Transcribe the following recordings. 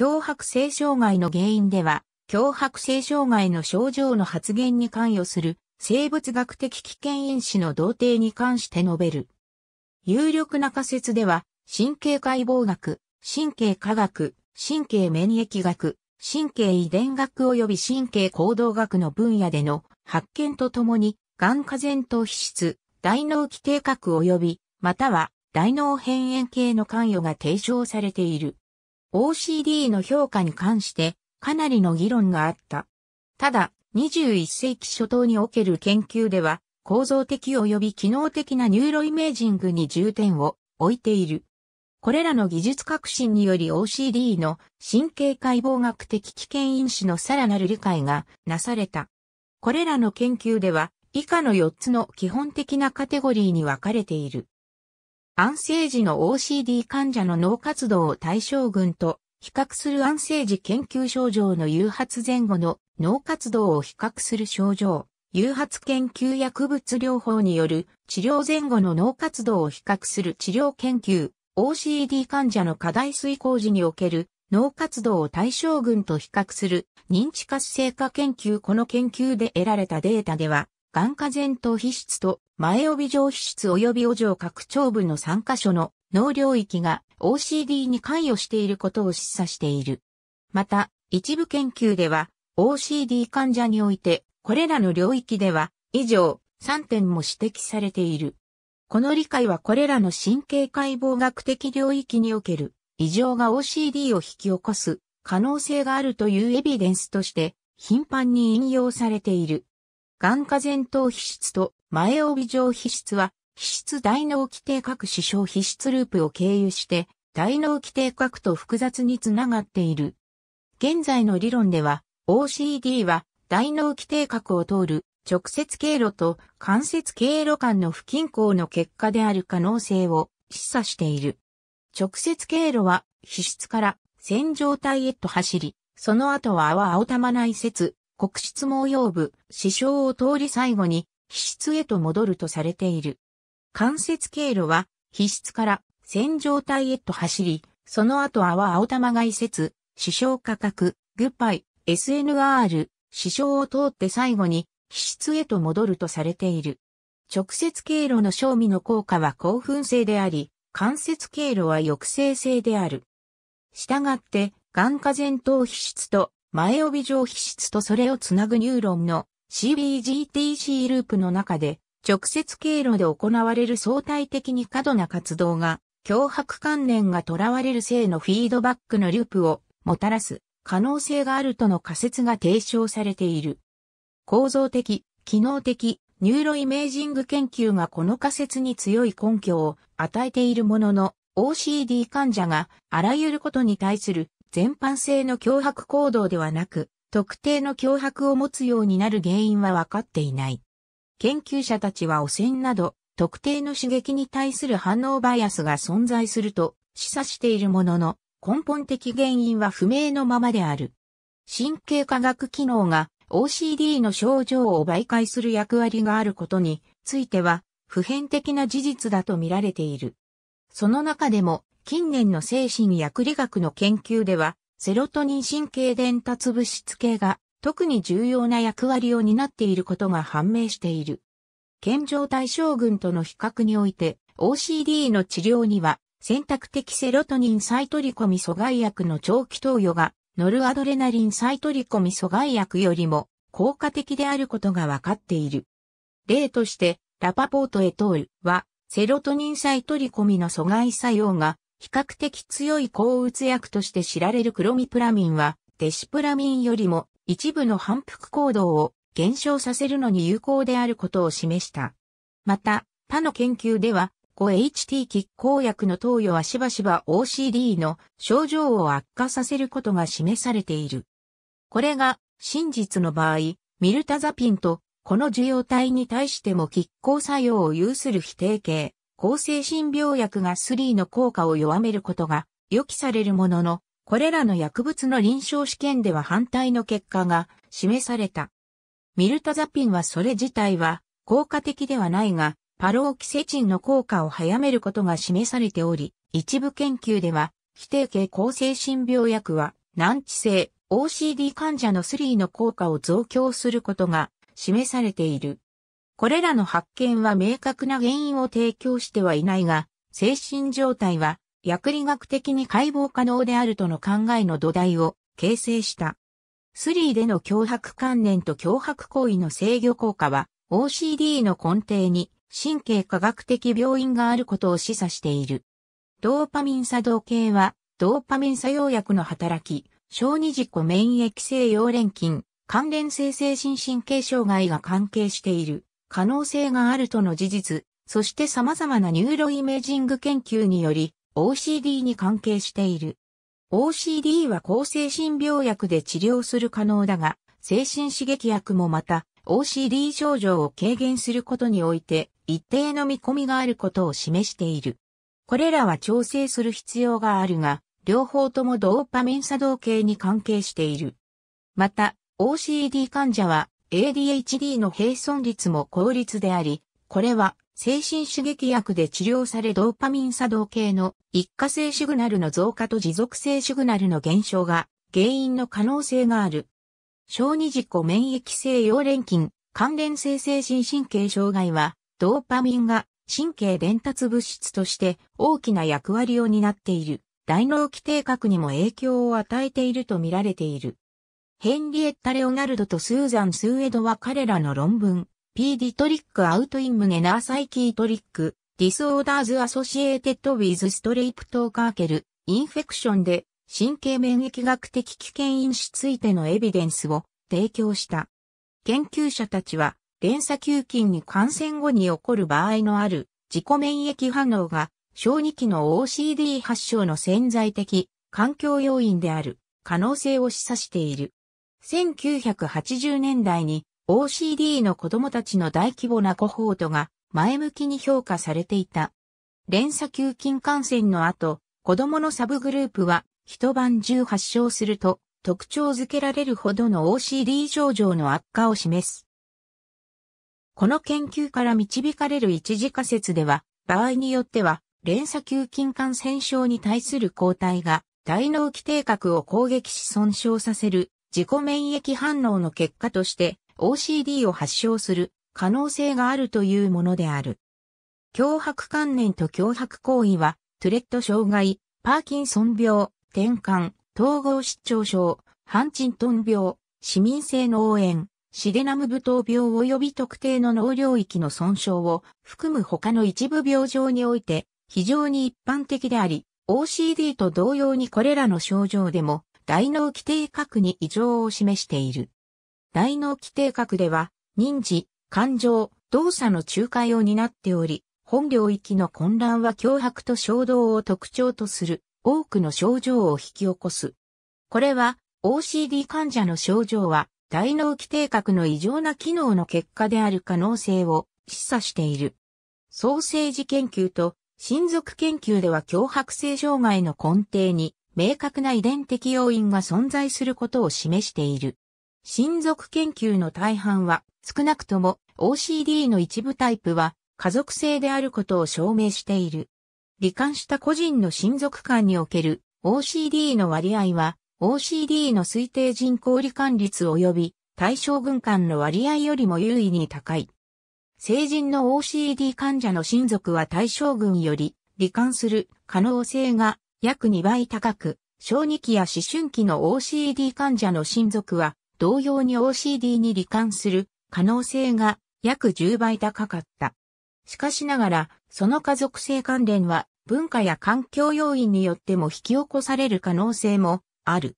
脅迫性障害の原因では、脅迫性障害の症状の発現に関与する生物学的危険因子の同定に関して述べる。有力な仮説では、神経解剖学、神経科学、神経免疫学、神経遺伝学及び神経行動学の分野での発見とともに、癌化前頭皮質、大脳基底核及び、または大脳辺縁系の関与が提唱されている。o c d の評価に関してかなりの議論があった。ただ、21世紀初頭における研究では、構造的及び機能的なニューロイメージングに重点を置いている。これらの技術革新により OCD の神経解剖学的危険因子のさらなる理解がなされた。これらの研究では以下の4つの基本的なカテゴリーに分かれている。安静時の OCD 患者の脳活動を対象群と比較する安静時研究症状の誘発前後の脳活動を比較する症状、誘発研究薬物療法による治療前後の脳活動を比較する治療研究、OCD 患者の課題遂行時における脳活動を対象群と比較する認知活性化研究この研究で得られたデータでは眼下前頭皮質と前帯状皮質及びお上拡張部の3箇所の脳領域が OCD に関与していることを示唆している。また、一部研究では OCD 患者においてこれらの領域では以上3点も指摘されている。この理解はこれらの神経解剖学的領域における異常が OCD を引き起こす可能性があるというエビデンスとして頻繁に引用されている。眼下前頭皮質と前帯状皮質は、皮質大脳基底核視床皮質ループを経由して、大脳基底核と複雑につながっている。現在の理論では、OCD は大脳基底核を通る直接経路と関節経路間の不均衡の結果である可能性を示唆している。直接経路は皮質から線状体へと走り、その後は泡青玉内節、国質毛用部、支障を通り最後に、皮質へと戻るとされている。関節経路は、皮質から線状体へと走り、その後泡青玉外接、支障価格、グッバイ、SNR、支障を通って最後に、皮質へと戻るとされている。直接経路の賞味の効果は興奮性であり、関節経路は抑制性である。したがって、眼下前頭皮質と前帯上皮質とそれをつなぐニューロンの CBGTC ループの中で直接経路で行われる相対的に過度な活動が脅迫観念がとらわれる性のフィードバックのループをもたらす可能性があるとの仮説が提唱されている。構造的、機能的、ニューロイメージング研究がこの仮説に強い根拠を与えているものの OCD 患者があらゆることに対する全般性の脅迫行動ではなく、特定の脅迫を持つようになる原因は分かっていない。研究者たちは汚染など、特定の刺激に対する反応バイアスが存在すると示唆しているものの、根本的原因は不明のままである。神経科学機能が OCD の症状を媒介する役割があることについては、普遍的な事実だと見られている。その中でも、近年の精神薬理学の研究では、セロトニン神経伝達物質系が特に重要な役割を担っていることが判明している。健常対象群との比較において、OCD の治療には、選択的セロトニン再取り込み阻害薬の長期投与が、ノルアドレナリン再取り込み阻害薬よりも効果的であることが分かっている。例として、ラパポートエトールは、セロトニン再取り込みの阻害作用が比較的強い抗うつ薬として知られるクロミプラミンは、デシプラミンよりも一部の反復行動を減少させるのに有効であることを示した。また、他の研究では、5HT 拮抗薬の投与はしばしば OCD の症状を悪化させることが示されている。これが真実の場合、ミルタザピンとこの受容体に対しても拮抗作用を有する否定形、抗精神病薬が3の効果を弱めることが予期されるものの、これらの薬物の臨床試験では反対の結果が示された。ミルタザピンはそれ自体は効果的ではないが、パローキセチンの効果を早めることが示されており、一部研究では、非定型抗精神病薬は難治性 OCD 患者の3の効果を増強することが示されている。これらの発見は明確な原因を提供してはいないが、精神状態は薬理学的に解剖可能であるとの考えの土台を形成した。スリーでの脅迫観念と脅迫行為の制御効果は OCD の根底に神経科学的病院があることを示唆している。ドーパミン作動系はドーパミン作用薬の働き、小児自己免疫性溶連菌、関連性精神神経障害が関係している。可能性があるとの事実、そして様々なニューロイメージング研究により OCD に関係している。OCD は抗精神病薬で治療する可能だが、精神刺激薬もまた OCD 症状を軽減することにおいて一定の見込みがあることを示している。これらは調整する必要があるが、両方ともドーパミン作動系に関係している。また、OCD 患者は ADHD の並存率も効率であり、これは精神刺激薬で治療されドーパミン作動系の一過性シグナルの増加と持続性シグナルの減少が原因の可能性がある。小児自己免疫性溶連菌関連性精神神経障害はドーパミンが神経伝達物質として大きな役割を担っている大脳基底核にも影響を与えていると見られている。ヘンリエッタ・レオナルドとスーザン・スーエドは彼らの論文、P. ディトリック・アウト・インムネナー・サイキートリック、ディスオーダーズ・アソシエーテッド・ウィズ・ストレイプトーカーケル、インフェクションで神経免疫学的危険因子ついてのエビデンスを提供した。研究者たちは、連鎖球菌に感染後に起こる場合のある自己免疫反応が、小児期の OCD 発症の潜在的環境要因である可能性を示唆している。1980年代に OCD の子供たちの大規模なコホートが前向きに評価されていた。連鎖球菌感染の後、子供のサブグループは一晩中発症すると特徴づけられるほどの OCD 症状の悪化を示す。この研究から導かれる一時仮説では、場合によっては、連鎖球菌感染症に対する抗体が、大脳基底核を攻撃し損傷させる自己免疫反応の結果として OCD を発症する可能性があるというものである。脅迫観念と脅迫行為は、トゥレット障害、パーキンソン病、転換、統合失調症、ハンチントン病、市民性脳炎、シデナムブトウ病及び特定の脳領域の損傷を含む他の一部病状において非常に一般的であり、OCD と同様にこれらの症状でも大脳基底核に異常を示している。大脳基底核では、認知、感情、動作の仲介を担っており、本領域の混乱は脅迫と衝動を特徴とする多くの症状を引き起こす。これは OCD 患者の症状は大脳基底核の異常な機能の結果である可能性を示唆している。ソーセージ研究と親族研究では脅迫性障害の根底に明確な遺伝的要因が存在することを示している。親族研究の大半は、少なくとも OCD の一部タイプは家族性であることを証明している。罹患した個人の親族間における OCD の割合は OCD の推定人口罹患率及び対象軍間の割合よりも優位に高い。成人の OCD 患者の親族は対象群より罹患する可能性が約2倍高く、小児期や思春期の OCD 患者の親族は、同様に OCD に罹患する可能性が約10倍高かった。しかしながら、その家族性関連は文化や環境要因によっても引き起こされる可能性もある。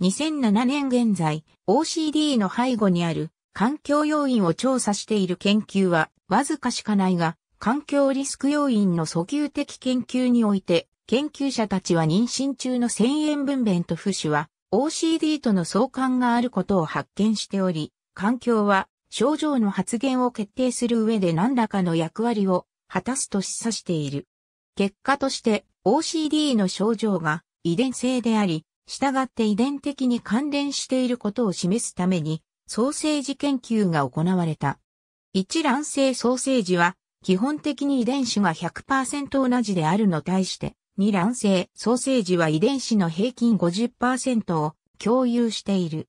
2007年現在、OCD の背後にある環境要因を調査している研究はわずかしかないが、環境リスク要因の訴求的研究において研究者たちは妊娠中の遷円分娩と不死は OCD との相関があることを発見しており、環境は症状の発現を決定する上で何らかの役割を果たすと示唆している。結果として OCD の症状が遺伝性であり、従って遺伝的に関連していることを示すために、ソーセージ研究が行われた。一卵性ソーセージは、基本的に遺伝子が100%同じであるの対して、に卵性ソーセージは遺伝子の平均50%を共有している。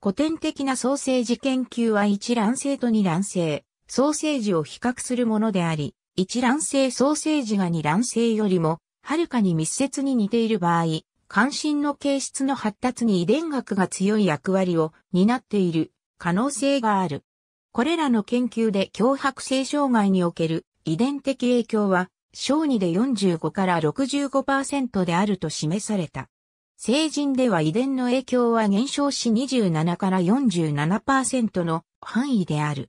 古典的なソーセージ研究は一卵性と二卵性、ソーセージを比較するものであり、一卵性ソーセージが二卵性よりも、はるかに密接に似ている場合、関心の形質の発達に遺伝学が強い役割を担っている可能性がある。これらの研究で脅迫性障害における遺伝的影響は小児で45から65%であると示された。成人では遺伝の影響は減少し27から47%の範囲である。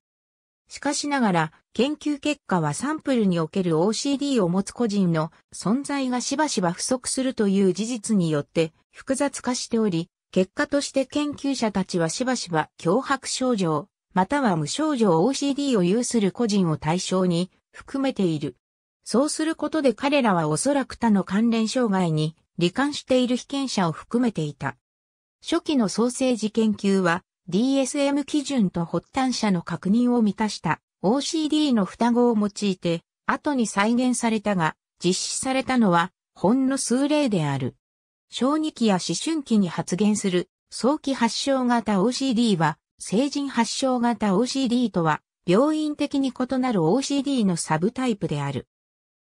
しかしながら、研究結果はサンプルにおける OCD を持つ個人の存在がしばしば不足するという事実によって複雑化しており、結果として研究者たちはしばしば脅迫症状、または無症状 OCD を有する個人を対象に含めている。そうすることで彼らはおそらく他の関連障害に罹患している被験者を含めていた。初期の創生児研究は DSM 基準と発端者の確認を満たした OCD の双子を用いて後に再現されたが実施されたのはほんの数例である。小児期や思春期に発現する早期発症型 OCD は成人発症型 OCD とは病院的に異なる OCD のサブタイプである。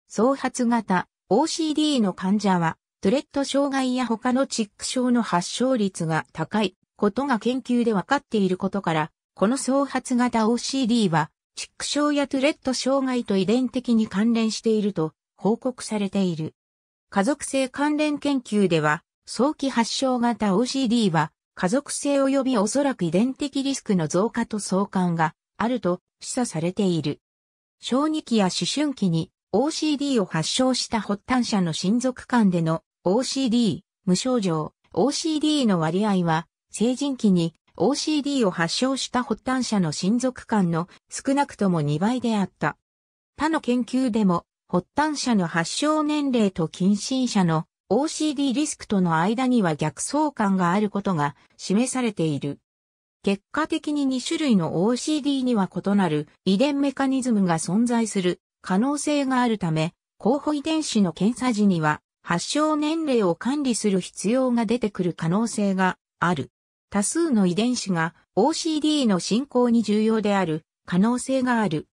創発型 OCD の患者は、トゥレット障害や他のチック症の発症率が高いことが研究で分かっていることから、この創発型 OCD は、チック症やトゥレット障害と遺伝的に関連していると報告されている。家族性関連研究では、早期発症型 OCD は、家族性及びおそらく遺伝的リスクの増加と相関があると示唆されている。小児期や思春期に OCD を発症した発端者の親族間での OCD、無症状、OCD の割合は、成人期に OCD を発症した発端者の親族間の少なくとも2倍であった。他の研究でも、発端者の発症年齢と近親者の OCD リスクとの間には逆相関があることが示されている。結果的に2種類の OCD には異なる遺伝メカニズムが存在する可能性があるため、候補遺伝子の検査時には発症年齢を管理する必要が出てくる可能性がある。多数の遺伝子が OCD の進行に重要である可能性がある。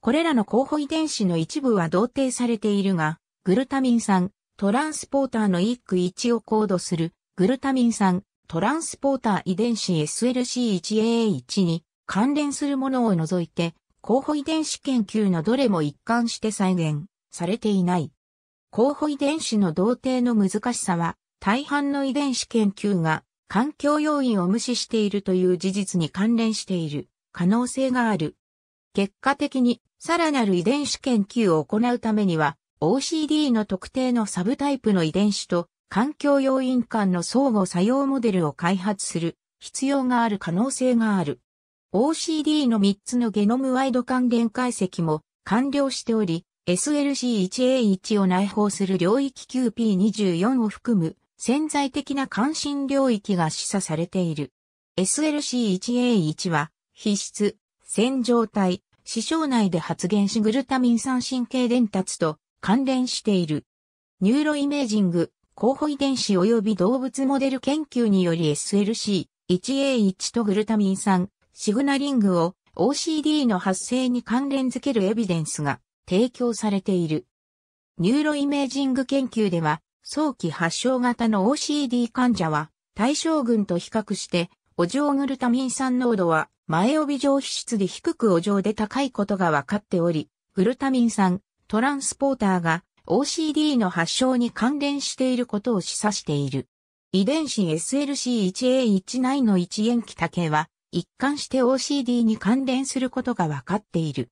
これらの候補遺伝子の一部は同定されているが、グルタミン酸、トランスポーターの1区1をコードするグルタミン酸、トランスポーター遺伝子 SLC1AA1 に関連するものを除いて候補遺伝子研究のどれも一貫して再現されていない。候補遺伝子の同定の難しさは、大半の遺伝子研究が環境要因を無視しているという事実に関連している可能性がある。結果的に、さらなる遺伝子研究を行うためには、OCD の特定のサブタイプの遺伝子と環境要因間の相互作用モデルを開発する必要がある可能性がある。OCD の3つのゲノムワイド関連解析も完了しており、SLC1A1 を内包する領域 QP24 を含む潜在的な関心領域が示唆されている。SLC1A1 は、皮質、線状体、死傷内で発現しグルタミン酸神経伝達と関連している。ニューロイメージング、候補遺伝子及び動物モデル研究により SLC1A1 とグルタミン酸、シグナリングを OCD の発生に関連づけるエビデンスが提供されている。ニューロイメージング研究では、早期発症型の OCD 患者は対象群と比較して、お嬢グルタミン酸濃度は前帯上皮質で低くお嬢で高いことが分かっており、グルタミン酸、トランスポーターが OCD の発症に関連していることを示唆している。遺伝子 SLC1A19 の一塩基多系は一貫して OCD に関連することが分かっている。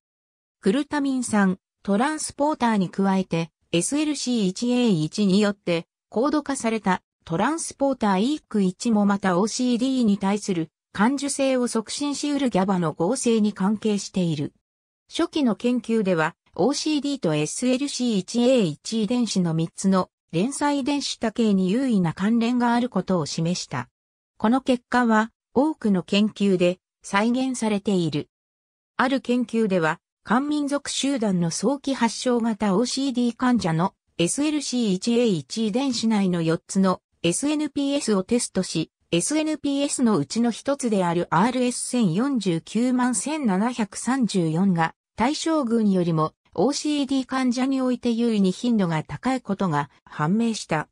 グルタミン酸、トランスポーターに加えて SLC1A1 によって高度化されたトランスポーター e ク1もまた OCD に対する感受性を促進し得るギャバの合成に関係している。初期の研究では OCD と SLC1A1 遺伝子の3つの連鎖遺伝子多系に優位な関連があることを示した。この結果は多くの研究で再現されている。ある研究では、漢民族集団の早期発症型 OCD 患者の SLC1A1 遺伝子内の4つの SNPS をテストし、SNPS のうちの一つである RS10491734 が対象群よりも OCD 患者において優位に頻度が高いことが判明した。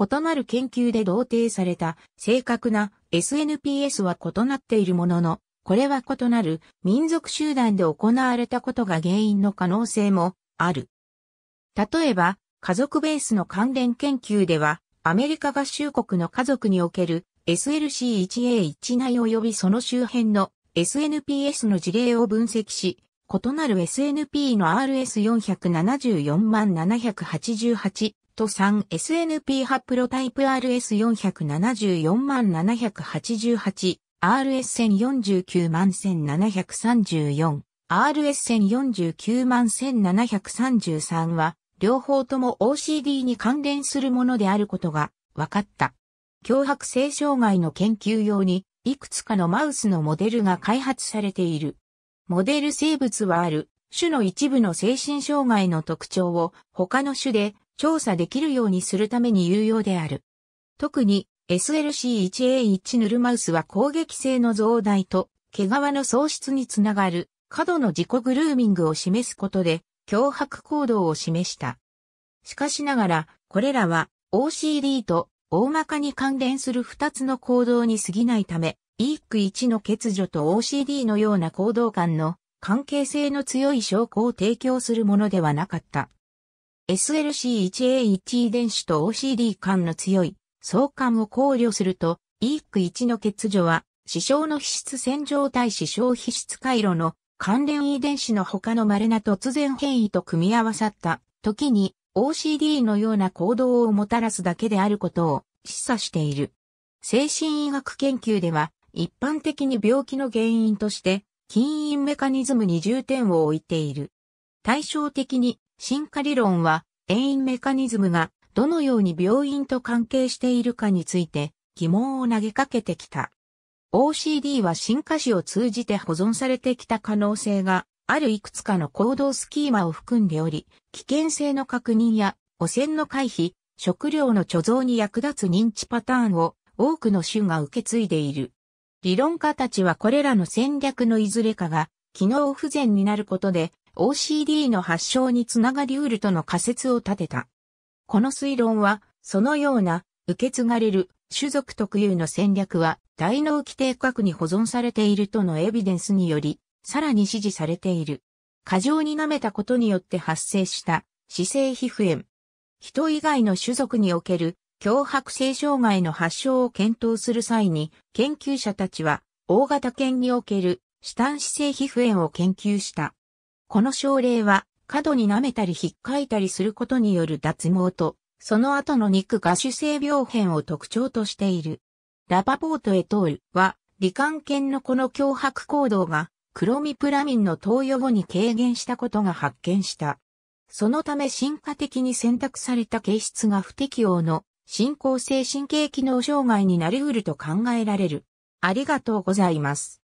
異なる研究で同定された正確な SNPS は異なっているものの、これは異なる民族集団で行われたことが原因の可能性もある。例えば、家族ベースの関連研究では、アメリカ合衆国の家族における SLC1A1 内及びその周辺の SNPS の事例を分析し、異なる SNP の RS474 788 3SNP 派プロタイプ RS474788 RS1049 万1734 RS1049 万1733は両方とも OCD に関連するものであることが分かった。脅迫性障害の研究用にいくつかのマウスのモデルが開発されている。モデル生物はある種の一部の精神障害の特徴を他の種で調査できるようにするために有用である。特に SLC1A1 ヌルマウスは攻撃性の増大と毛皮の喪失につながる過度の自己グルーミングを示すことで脅迫行動を示した。しかしながら、これらは OCD と大まかに関連する2つの行動に過ぎないため、イーク1の欠如と OCD のような行動間の関係性の強い証拠を提供するものではなかった。SLC1A1 遺伝子と OCD 間の強い相関を考慮すると、e ーク1の欠如は、死傷の皮質洗浄対死傷皮質回路の関連遺伝子の他の稀な突然変異と組み合わさった時に OCD のような行動をもたらすだけであることを示唆している。精神医学研究では一般的に病気の原因として、近因メカニズムに重点を置いている。対照的に進化理論は、遠因メカニズムがどのように病院と関係しているかについて疑問を投げかけてきた。OCD は進化史を通じて保存されてきた可能性があるいくつかの行動スキーマを含んでおり、危険性の確認や汚染の回避、食料の貯蔵に役立つ認知パターンを多くの種が受け継いでいる。理論家たちはこれらの戦略のいずれかが機能不全になることで OCD の発症につながりうるとの仮説を立てた。この推論は、そのような受け継がれる種族特有の戦略は大脳基底核に保存されているとのエビデンスにより、さらに支持されている。過剰に舐めたことによって発生した姿勢皮膚炎。人以外の種族における脅迫性障害の発症を検討する際に、研究者たちは大型犬における死ン姿勢皮膚炎を研究した。この症例は、過度に舐めたり引っかいたりすることによる脱毛と、その後の肉芽腫性病変を特徴としている。ラパポートエトールは、罹患犬のこの脅迫行動が、クロミプラミンの投与後に軽減したことが発見した。そのため進化的に選択された形質が不適応の進行性神経機能障害になり得ると考えられる。ありがとうございます。